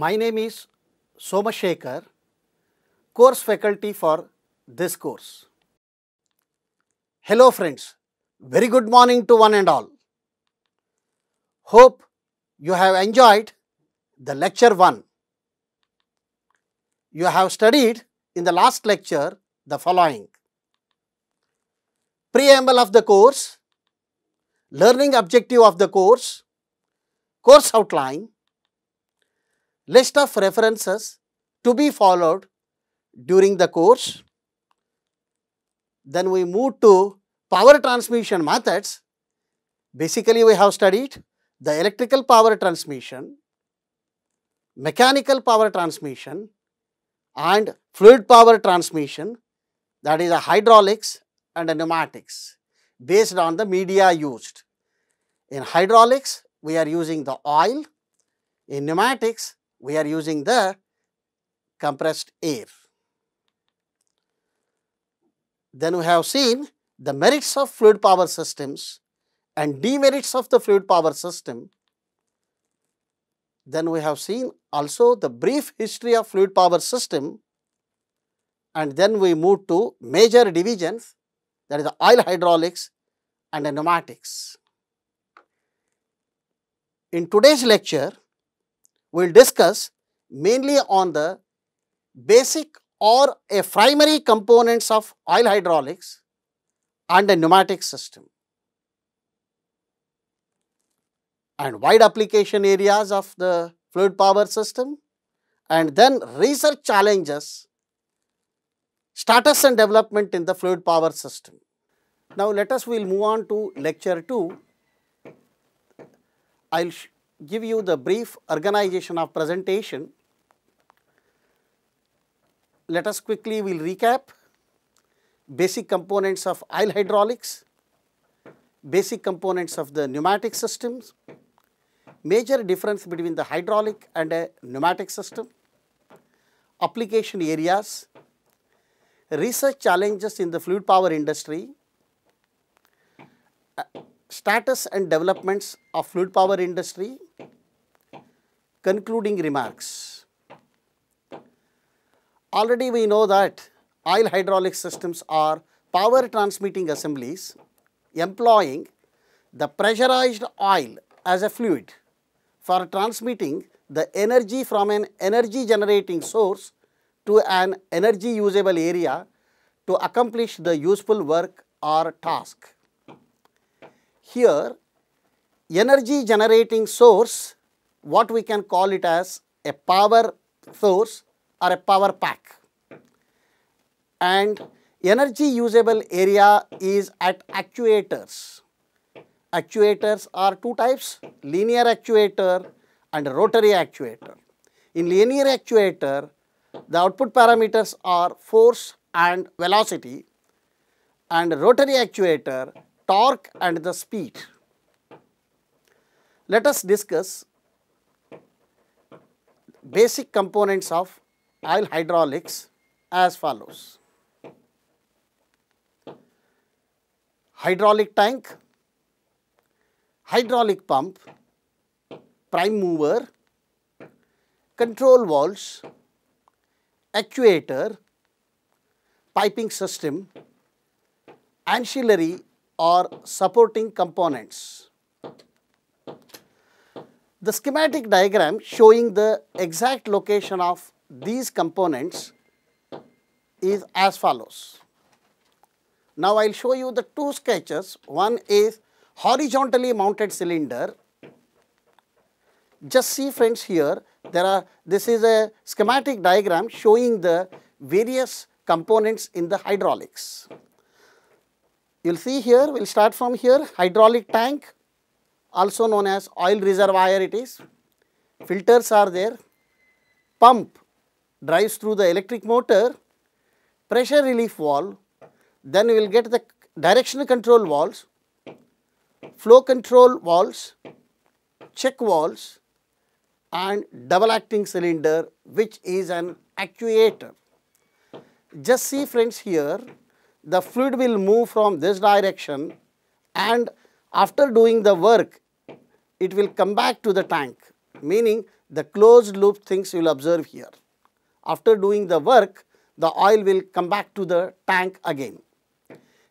My name is Somashekhar, course faculty for this course. Hello friends, very good morning to one and all. Hope you have enjoyed the lecture 1. You have studied in the last lecture the following. Preamble of the course, learning objective of the course, course outline, list of references to be followed during the course. Then we move to power transmission methods. Basically, we have studied the electrical power transmission, mechanical power transmission and fluid power transmission that is a hydraulics and a pneumatics based on the media used. In hydraulics, we are using the oil. In pneumatics, we are using the compressed air. Then we have seen the merits of fluid power systems and demerits of the fluid power system. Then we have seen also the brief history of fluid power system and then we move to major divisions that is the oil hydraulics and the pneumatics. In today's lecture, we will discuss mainly on the basic or a primary components of oil hydraulics and the pneumatic system and wide application areas of the fluid power system and then research challenges, status and development in the fluid power system. Now, let us we will move on to lecture 2. I will give you the brief organization of presentation. Let us quickly we will recap basic components of oil hydraulics, basic components of the pneumatic systems, major difference between the hydraulic and a pneumatic system, application areas, research challenges in the fluid power industry, status and developments of fluid power industry, concluding remarks. Already we know that oil hydraulic systems are power transmitting assemblies employing the pressurized oil as a fluid for transmitting the energy from an energy generating source to an energy usable area to accomplish the useful work or task here energy generating source what we can call it as a power source or a power pack and energy usable area is at actuators. Actuators are two types linear actuator and rotary actuator. In linear actuator the output parameters are force and velocity and rotary actuator torque and the speed. Let us discuss basic components of oil hydraulics as follows. Hydraulic tank, hydraulic pump, prime mover, control valves, actuator, piping system, ancillary or supporting components. The schematic diagram showing the exact location of these components is as follows. Now, I will show you the two sketches. One is horizontally mounted cylinder. Just see friends here, there are, this is a schematic diagram showing the various components in the hydraulics. You will see here, we will start from here, hydraulic tank, also known as oil reservoir it is, filters are there, pump drives through the electric motor, pressure relief valve, then we will get the directional control valves, flow control valves, check valves and double acting cylinder which is an actuator. Just see friends here, the fluid will move from this direction and after doing the work, it will come back to the tank, meaning the closed loop things you will observe here. After doing the work, the oil will come back to the tank again.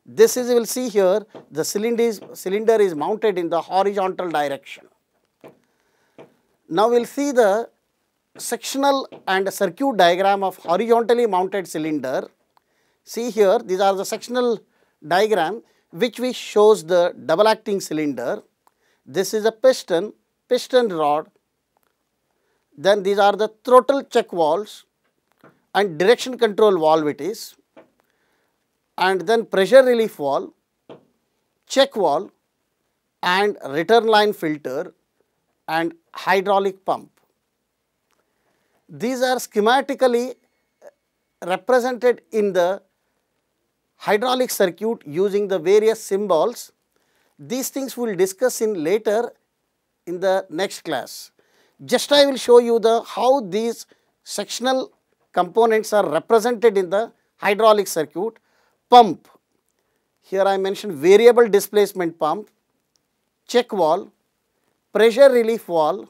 This is, you will see here, the cylinder is, cylinder is mounted in the horizontal direction. Now, we will see the sectional and circuit diagram of horizontally mounted cylinder See here, these are the sectional diagram which we shows the double acting cylinder. This is a piston, piston rod. Then these are the throttle check valves and direction control valve it is. And then pressure relief valve, check valve and return line filter and hydraulic pump. These are schematically represented in the hydraulic circuit using the various symbols. These things we will discuss in later in the next class. Just I will show you the how these sectional components are represented in the hydraulic circuit. Pump, here I mentioned variable displacement pump, check wall, pressure relief wall,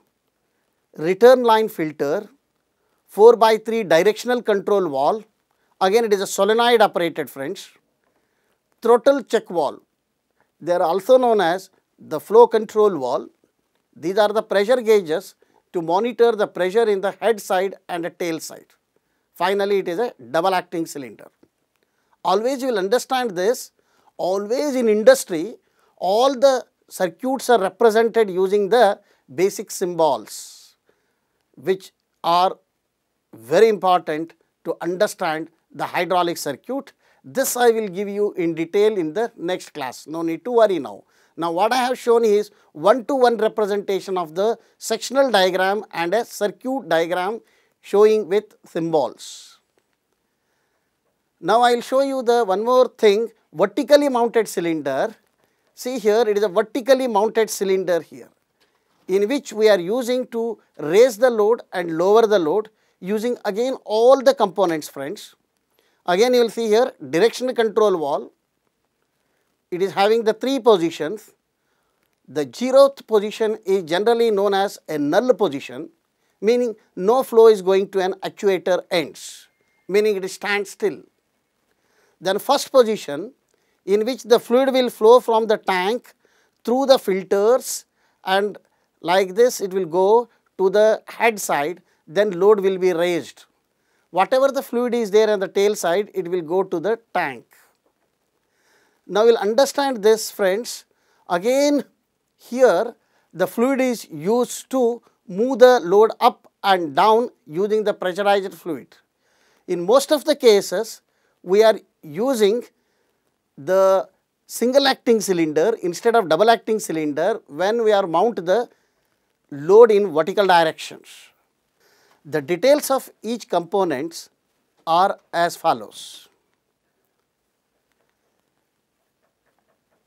return line filter, 4 by 3 directional control wall, Again, it is a solenoid operated French. Throttle check valve. They are also known as the flow control valve. These are the pressure gauges to monitor the pressure in the head side and the tail side. Finally, it is a double acting cylinder. Always you will understand this, always in industry, all the circuits are represented using the basic symbols, which are very important to understand the hydraulic circuit. This I will give you in detail in the next class, no need to worry now. Now, what I have shown is one-to-one representation of the sectional diagram and a circuit diagram showing with symbols. Now, I will show you the one more thing, vertically mounted cylinder. See here, it is a vertically mounted cylinder here, in which we are using to raise the load and lower the load using again all the components friends. Again you will see here direction control wall, it is having the three positions. The zeroth position is generally known as a null position, meaning no flow is going to an actuator ends, meaning it stands still. Then first position in which the fluid will flow from the tank through the filters and like this it will go to the head side, then load will be raised whatever the fluid is there on the tail side, it will go to the tank. Now, you will understand this friends, again here the fluid is used to move the load up and down using the pressurized fluid. In most of the cases, we are using the single acting cylinder instead of double acting cylinder when we are mount the load in vertical directions. The details of each components are as follows.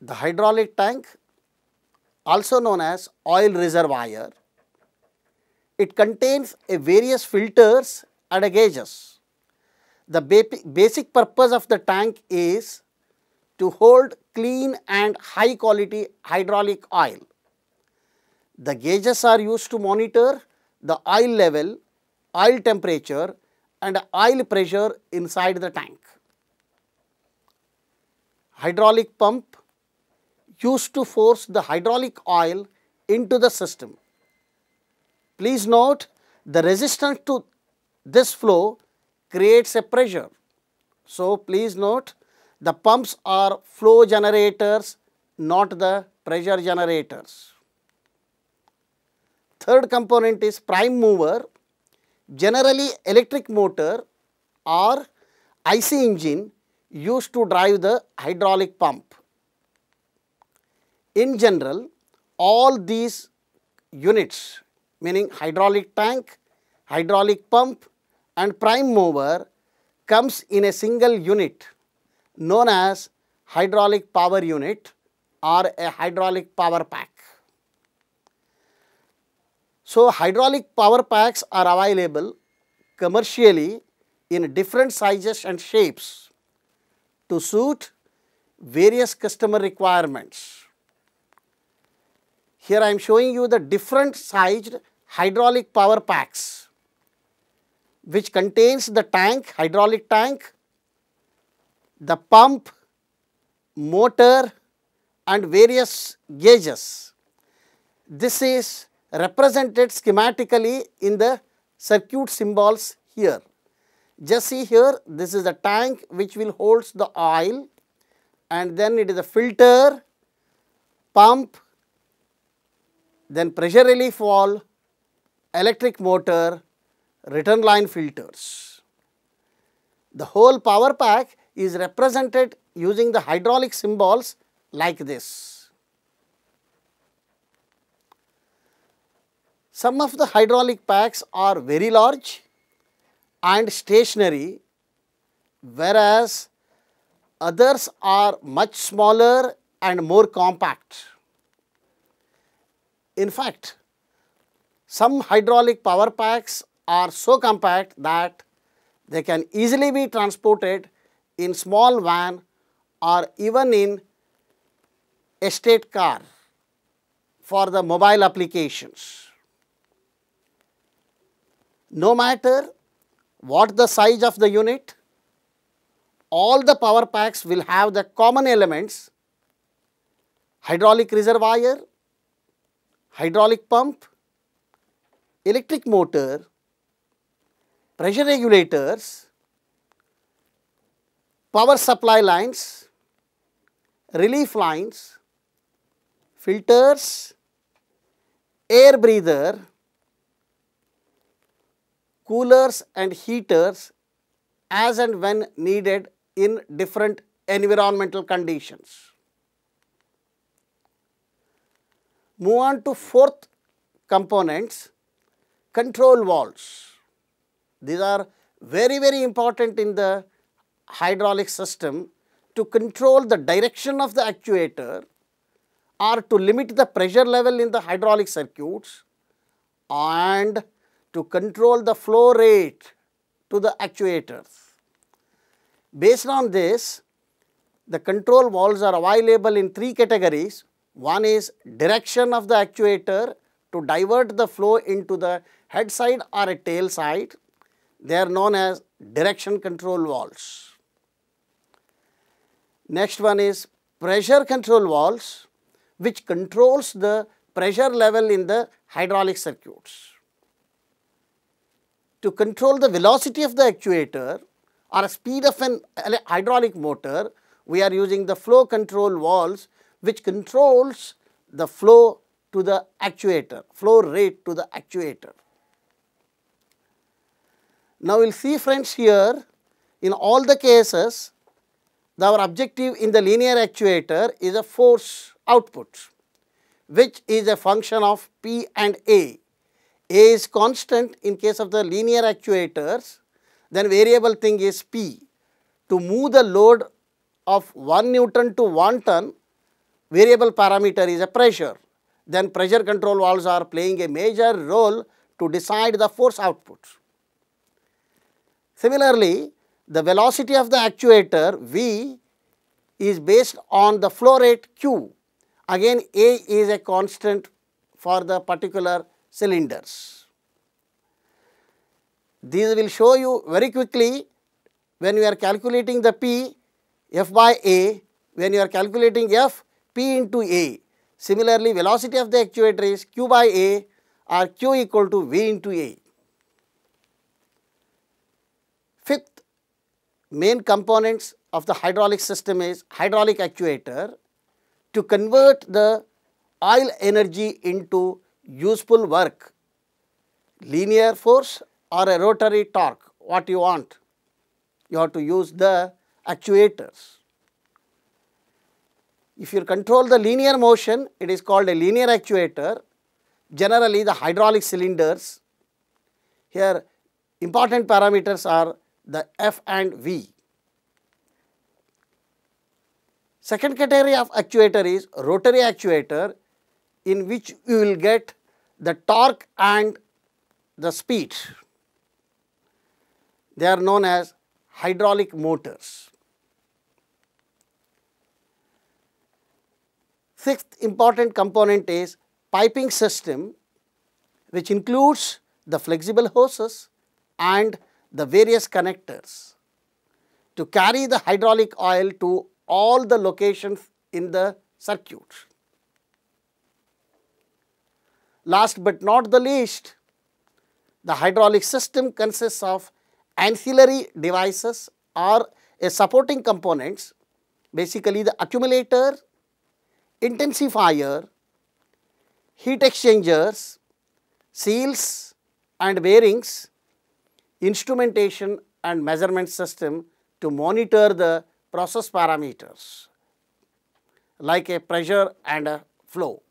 The hydraulic tank also known as oil reservoir. It contains a various filters and gauges. The basic purpose of the tank is to hold clean and high quality hydraulic oil. The gauges are used to monitor the oil level oil temperature and oil pressure inside the tank. Hydraulic pump used to force the hydraulic oil into the system. Please note the resistance to this flow creates a pressure. So, please note the pumps are flow generators not the pressure generators. Third component is prime mover generally electric motor or IC engine used to drive the hydraulic pump. In general, all these units meaning hydraulic tank, hydraulic pump and prime mover comes in a single unit known as hydraulic power unit or a hydraulic power pack. So, hydraulic power packs are available commercially in different sizes and shapes to suit various customer requirements. Here I am showing you the different sized hydraulic power packs which contains the tank, hydraulic tank, the pump, motor and various gauges. This is represented schematically in the circuit symbols here. Just see here, this is the tank which will holds the oil and then it is a filter, pump, then pressure relief valve, electric motor, return line filters. The whole power pack is represented using the hydraulic symbols like this. Some of the hydraulic packs are very large and stationary, whereas others are much smaller and more compact. In fact, some hydraulic power packs are so compact that they can easily be transported in small van or even in estate car for the mobile applications no matter what the size of the unit, all the power packs will have the common elements hydraulic reservoir, hydraulic pump, electric motor, pressure regulators, power supply lines, relief lines, filters, air breather, coolers and heaters as and when needed in different environmental conditions. Move on to fourth components, control valves. These are very, very important in the hydraulic system to control the direction of the actuator or to limit the pressure level in the hydraulic circuits and to control the flow rate to the actuators. Based on this, the control valves are available in three categories. One is direction of the actuator to divert the flow into the head side or a tail side. They are known as direction control valves. Next one is pressure control valves which controls the pressure level in the hydraulic circuits to control the velocity of the actuator or speed of an hydraulic motor, we are using the flow control valves which controls the flow to the actuator, flow rate to the actuator. Now, we will see friends here in all the cases our objective in the linear actuator is a force output which is a function of P and A a is constant in case of the linear actuators, then variable thing is P. To move the load of 1 Newton to 1 ton, variable parameter is a pressure. Then pressure control valves are playing a major role to decide the force outputs. Similarly, the velocity of the actuator V is based on the flow rate Q. Again, A is a constant for the particular cylinders. These will show you very quickly when you are calculating the P, F by A, when you are calculating F, P into A. Similarly, velocity of the actuator is Q by A or Q equal to V into A. Fifth main components of the hydraulic system is hydraulic actuator to convert the oil energy into useful work, linear force or a rotary torque, what you want. You have to use the actuators. If you control the linear motion, it is called a linear actuator. Generally, the hydraulic cylinders, here important parameters are the F and V. Second category of actuator is rotary actuator in which you will get the torque and the speed. They are known as hydraulic motors. Sixth important component is piping system which includes the flexible hoses and the various connectors to carry the hydraulic oil to all the locations in the circuit. Last but not the least, the hydraulic system consists of ancillary devices or supporting components, basically the accumulator, intensifier, heat exchangers, seals and bearings, instrumentation and measurement system to monitor the process parameters like a pressure and a flow.